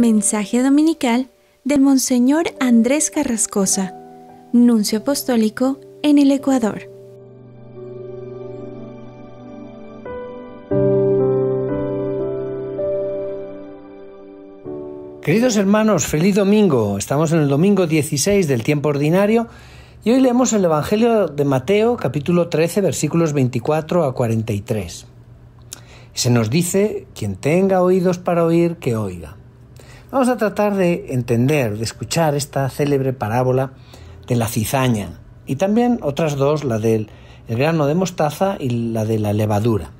Mensaje dominical del Monseñor Andrés Carrascosa, nuncio apostólico en el Ecuador. Queridos hermanos, feliz domingo. Estamos en el domingo 16 del tiempo ordinario y hoy leemos el Evangelio de Mateo capítulo 13 versículos 24 a 43. Se nos dice, quien tenga oídos para oír, que oiga. Vamos a tratar de entender, de escuchar esta célebre parábola de la cizaña y también otras dos, la del grano de mostaza y la de la levadura.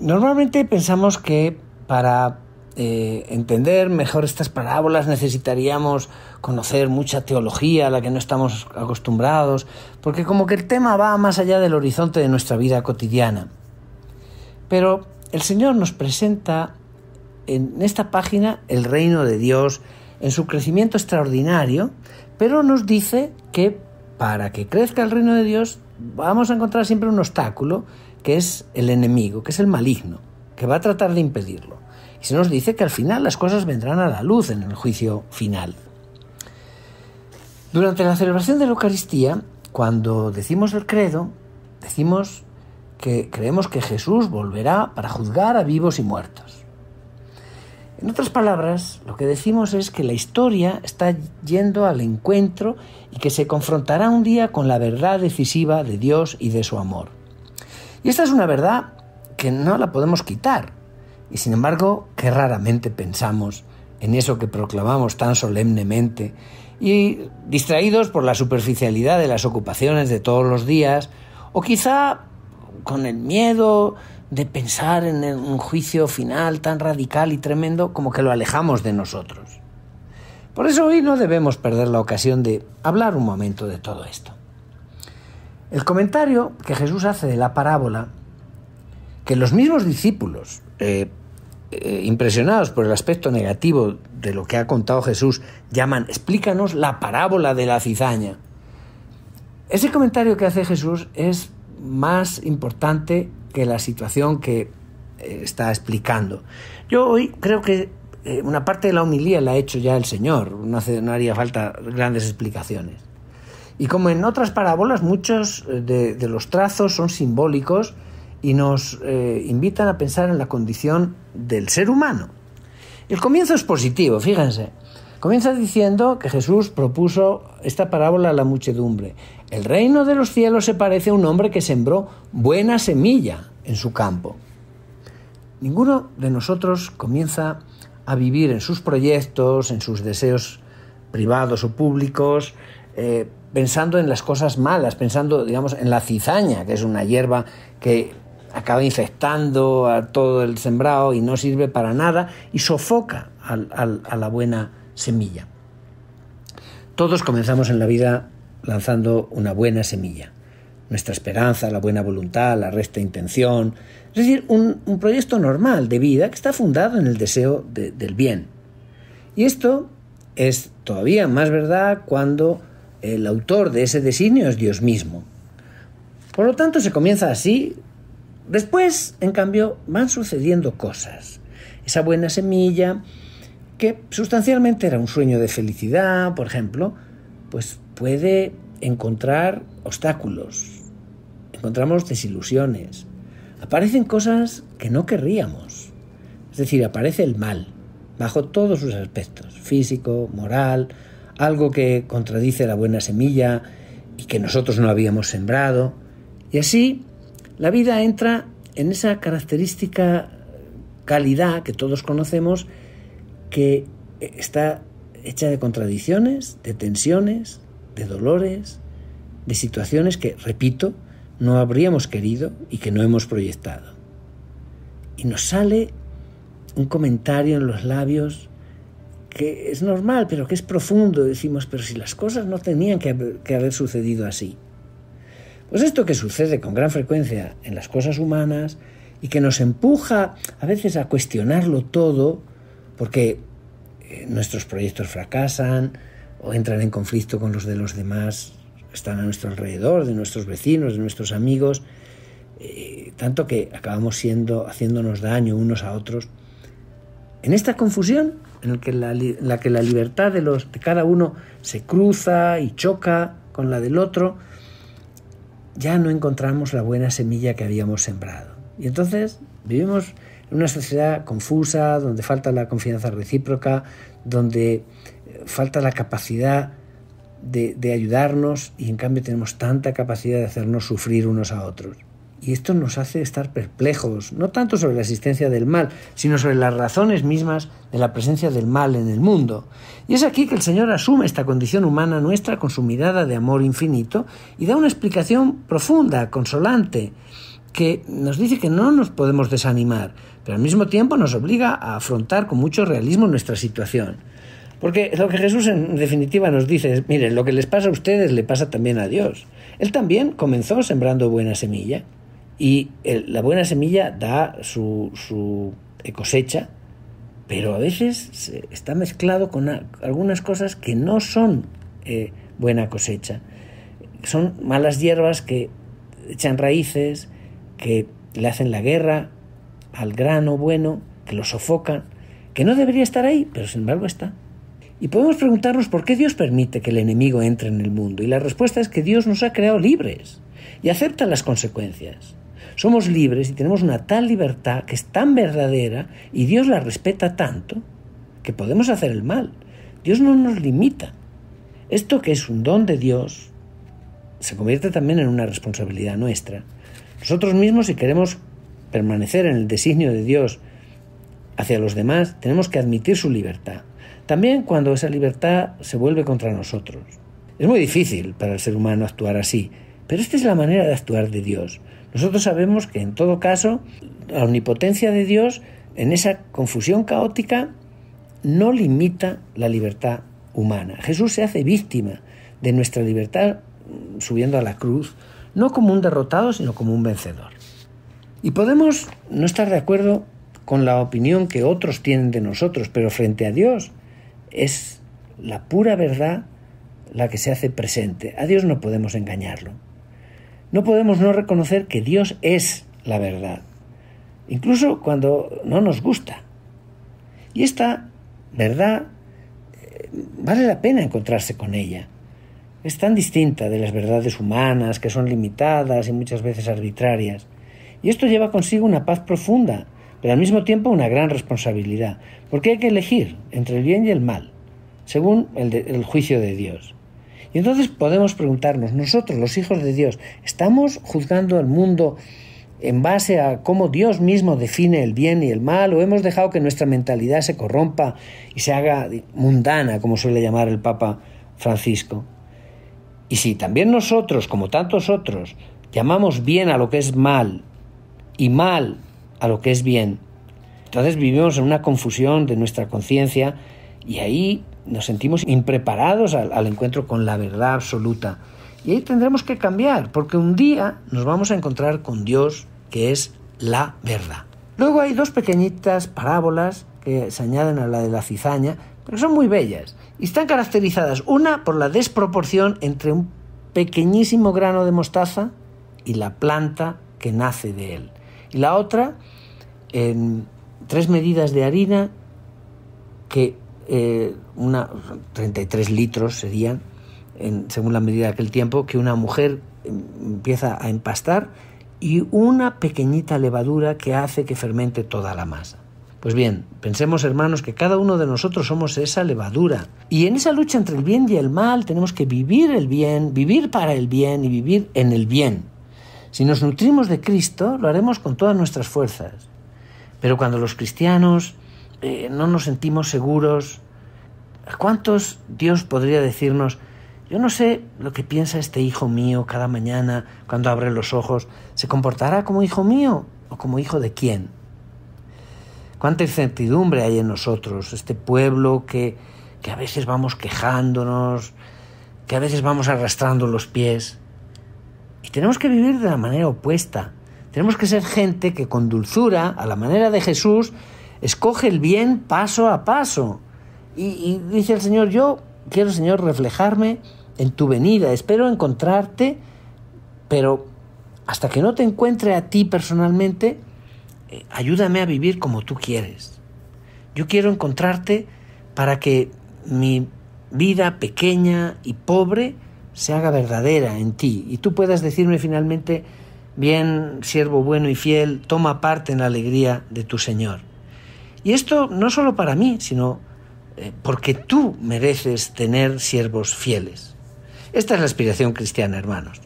Normalmente pensamos que para eh, entender mejor estas parábolas necesitaríamos conocer mucha teología a la que no estamos acostumbrados, porque como que el tema va más allá del horizonte de nuestra vida cotidiana. Pero el Señor nos presenta en esta página el reino de Dios en su crecimiento extraordinario, pero nos dice que para que crezca el reino de Dios vamos a encontrar siempre un obstáculo que es el enemigo, que es el maligno, que va a tratar de impedirlo. Y se nos dice que al final las cosas vendrán a la luz en el juicio final. Durante la celebración de la Eucaristía, cuando decimos el credo, decimos que creemos que Jesús volverá para juzgar a vivos y muertos. En otras palabras, lo que decimos es que la historia está yendo al encuentro y que se confrontará un día con la verdad decisiva de Dios y de su amor. Y esta es una verdad que no la podemos quitar, y sin embargo que raramente pensamos en eso que proclamamos tan solemnemente, y distraídos por la superficialidad de las ocupaciones de todos los días, o quizá con el miedo de pensar en un juicio final tan radical y tremendo como que lo alejamos de nosotros. Por eso hoy no debemos perder la ocasión de hablar un momento de todo esto. El comentario que Jesús hace de la parábola, que los mismos discípulos, eh, eh, impresionados por el aspecto negativo de lo que ha contado Jesús, llaman, explícanos la parábola de la cizaña. Ese comentario que hace Jesús es más importante que la situación que eh, está explicando. Yo hoy creo que eh, una parte de la humilía la ha hecho ya el Señor, no, hace, haría falta grandes explicaciones. Y como en otras parábolas, muchos eh, de, los trazos son simbólicos y nos invitan a pensar en la condición del ser humano. El comienzo es positivo, fíjense. Comienza diciendo que Jesús propuso esta parábola a la muchedumbre. El reino de los cielos se parece a un hombre que sembró buena semilla en su campo. Ninguno de nosotros comienza a vivir en sus proyectos, en sus deseos privados o públicos, eh, pensando en las cosas malas, pensando, digamos, en la cizaña, que es una hierba que acaba infectando a todo el sembrado y no sirve para nada y sofoca a la buena semilla. Todos comenzamos en la vida lanzando una buena semilla. Nuestra esperanza, la buena voluntad, la recta intención. Es decir, un, proyecto normal de vida que está fundado en el deseo del bien. Y esto es todavía más verdad cuando el autor de ese designio es Dios mismo. Por lo tanto, se comienza así. Después, en cambio, van sucediendo cosas. Esa buena semilla que sustancialmente era un sueño de felicidad, por ejemplo, pues puede encontrar obstáculos, encontramos desilusiones, aparecen cosas que no querríamos, es decir, aparece el mal, bajo todos sus aspectos, físico, moral, algo que contradice la buena semilla y que nosotros no habíamos sembrado, y así la vida entra en esa característica calidad que todos conocemos, que está hecha de contradicciones, de tensiones, de dolores, de situaciones que, repito, no habríamos querido y que no hemos proyectado. Y nos sale un comentario en los labios que es normal, pero que es profundo. Decimos, pero si las cosas no tenían que haber, que haber sucedido así. Pues esto que sucede con gran frecuencia en las cosas humanas y que nos empuja a veces a cuestionarlo todo, porque eh, nuestros proyectos fracasan o entran en conflicto con los de los demás, están a nuestro alrededor, de nuestros vecinos, de nuestros amigos, eh, tanto que acabamos siendo, haciéndonos daño unos a otros. En esta confusión, en la que la, que la libertad de, los, de cada uno se cruza y choca con la del otro, ya no encontramos la buena semilla que habíamos sembrado. Y entonces vivimos una sociedad confusa, donde falta la confianza recíproca, donde eh, falta la capacidad de, de, ayudarnos y en cambio tenemos tanta capacidad de hacernos sufrir unos a otros. Y esto nos hace estar perplejos, no tanto sobre la existencia del mal, sino sobre las razones mismas de la presencia del mal en el mundo. Y es aquí que el Señor asume esta condición humana nuestra con su mirada de amor infinito y da una explicación profunda, consolante, que nos dice que no nos podemos desanimar, pero al mismo tiempo nos obliga a afrontar con mucho realismo nuestra situación. Porque lo que Jesús en definitiva nos dice es, miren, lo que les pasa a ustedes le pasa también a Dios. Él también comenzó sembrando buena semilla y la buena semilla da su, cosecha, pero a veces está mezclado con algunas cosas que no son eh, buena cosecha. Son malas hierbas que echan raíces, que le hacen la guerra, al grano bueno, que lo sofocan, que no debería estar ahí, pero sin embargo está. Y podemos preguntarnos por qué Dios permite que el enemigo entre en el mundo. Y la respuesta es que Dios nos ha creado libres y acepta las consecuencias. Somos libres y tenemos una tal libertad que es tan verdadera y Dios la respeta tanto que podemos hacer el mal. Dios no nos limita. Esto que es un don de Dios se convierte también en una responsabilidad nuestra. Nosotros mismos si queremos permanecer en el designio de Dios hacia los demás, tenemos que admitir su libertad. También cuando esa libertad se vuelve contra nosotros. Es muy difícil para el ser humano actuar así, pero esta es la manera de actuar de Dios. Nosotros sabemos que en todo caso, la omnipotencia de Dios, en esa confusión caótica, no limita la libertad humana. Jesús se hace víctima de nuestra libertad mm, subiendo a la cruz, no como un derrotado, sino como un vencedor. Y podemos no estar de acuerdo con la opinión que otros tienen de nosotros, pero frente a Dios es la pura verdad la que se hace presente. A Dios no podemos engañarlo. No podemos no reconocer que Dios es la verdad, incluso cuando no nos gusta. Y esta verdad eh, vale la pena encontrarse con ella. Es tan distinta de las verdades humanas que son limitadas y muchas veces arbitrarias. Y esto lleva consigo una paz profunda, pero al mismo tiempo una gran responsabilidad, porque hay que elegir entre el bien y el mal, según el, juicio de Dios. Y entonces podemos preguntarnos, nosotros los hijos de Dios, ¿estamos juzgando al mundo en base a cómo Dios mismo define el bien y el mal, o hemos dejado que nuestra mentalidad se corrompa y se haga mundana, como suele llamar el Papa Francisco. Y si también nosotros, como tantos otros, llamamos bien a lo que es mal y mal a lo que es bien. Entonces vivimos en una confusión de nuestra conciencia y ahí nos sentimos impreparados al, encuentro con la verdad absoluta. Y ahí tendremos que cambiar, porque un día nos vamos a encontrar con Dios, que es la verdad. Luego hay dos pequeñitas parábolas que se añaden a la de la cizaña, pero son muy bellas y están caracterizadas una por la desproporción entre un pequeñísimo grano de mostaza y la planta que nace de él. Y la otra, en tres medidas de harina, que 33 eh, litros serían, en, según la medida de aquel tiempo, que una mujer em, empieza a empastar y una pequeñita levadura que hace que fermente toda la masa. Pues bien, pensemos hermanos que cada uno de nosotros somos esa levadura. Y en esa lucha entre el bien y el mal tenemos que vivir el bien, vivir para el bien y vivir en el bien. Si nos nutrimos de Cristo, lo haremos con todas nuestras fuerzas. Pero cuando los cristianos eh, no nos sentimos seguros, cuántos Dios podría decirnos, yo no sé lo que piensa este hijo mío cada mañana cuando abre los ojos, ¿se comportará como hijo mío o como hijo de quién? Cuánta incertidumbre hay en nosotros, este pueblo que, que a veces vamos quejándonos, que a veces vamos arrastrando los pies. Y tenemos que vivir de la manera opuesta. Tenemos que ser gente que con dulzura, a la manera de Jesús, escoge el bien paso a paso. Y, dice el Señor, yo quiero, Señor, reflejarme en tu venida. Espero encontrarte, pero hasta que no te encuentre a ti personalmente, eh, ayúdame a vivir como tú quieres. Yo quiero encontrarte para que mi vida pequeña y pobre se haga verdadera en ti y tú puedas decirme finalmente, bien, siervo bueno y fiel, toma parte en la alegría de tu Señor. Y esto no solo para mí, sino eh, porque tú mereces tener siervos fieles. Esta es la aspiración cristiana, hermanos.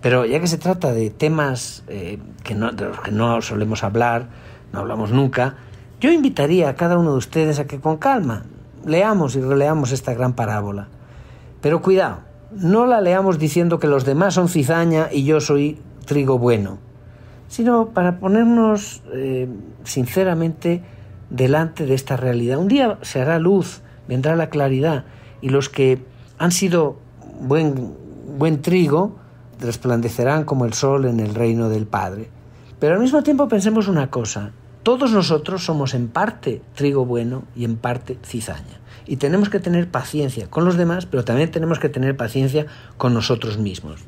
Pero ya que se trata de temas eh, que no, de los que no solemos hablar, no hablamos nunca, yo invitaría a cada uno de ustedes a que con calma leamos y releamos esta gran parábola. Pero cuidado, no la leamos diciendo que los demás son cizaña y yo soy trigo bueno, sino para ponernos eh, sinceramente delante de esta realidad. Un día se hará luz, vendrá la claridad y los que han sido buen, buen trigo resplandecerán como el sol en el reino del Padre. Pero al mismo tiempo pensemos una cosa, todos nosotros somos en parte trigo bueno y en parte cizaña. Y tenemos que tener paciencia con los demás, pero también tenemos que tener paciencia con nosotros mismos.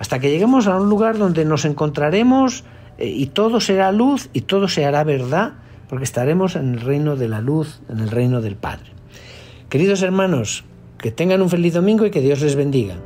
Hasta que lleguemos a un lugar donde nos encontraremos eh, y todo será luz y todo se hará verdad, porque estaremos en el reino de la luz, en el reino del Padre. Queridos hermanos, que tengan un feliz domingo y que Dios les bendiga.